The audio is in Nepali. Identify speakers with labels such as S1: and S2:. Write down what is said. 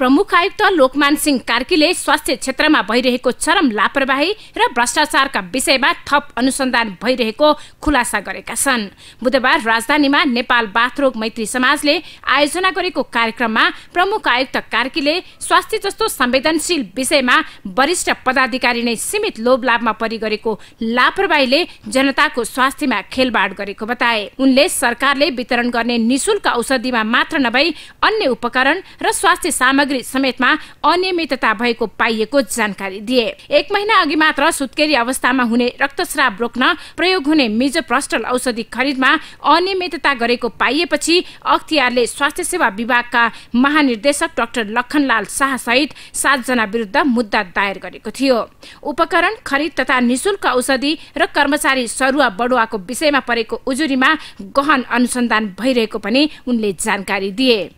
S1: प्रमुख आयुक्त लोकमान सिंह कार्कीले स्वास्थ्य क्षेत्रमा भइरहेको चरम लापरवाही र भ्रष्टाचारका विषयमा थप अनुसन्धान भइरहेको खुलासा गरेका छन् बुधबार राजधानीमा नेपाल बाथरोग मैत्री समाजले आयोजना गरेको कार्यक्रममा प्रमुख आयुक्त कार्कीले स्वास्थ्य जस्तो संवेदनशील विषयमा वरिष्ठ पदाधिकारी नै सीमित लोभ लाभमा परि गरेको लापरवाहीले जनताको स्वास्थ्यमा खेलबाड गरेको बताए उनले सरकारले वितरण गर्ने निशुल्क औषधिमा मात्र नभई अन्य उपकरण र स्वास्थ्य सामग्री सामग्री समेतमा अनियमितता भएको पाइएको जानकारी दिए एक महिना अघि मात्र सुत्केरी अवस्थामा हुने रक्तस्राव रोक्न प्रयोग हुने प्रस्टल औषधि खरिदमा अनियमितता गरेको पाइएपछि अख्तियारले स्वास्थ्य सेवा विभागका महानिर्देशक डाक्टर लखनलाल शाहसहित सातजना विरुद्ध मुद्दा दायर गरेको थियो उपकरण खरिद तथा निशुल्क औषधि र कर्मचारी सरुवा बढुवाको विषयमा परेको उजुरीमा गहन अनुसन्धान भइरहेको पनि उनले जानकारी दिए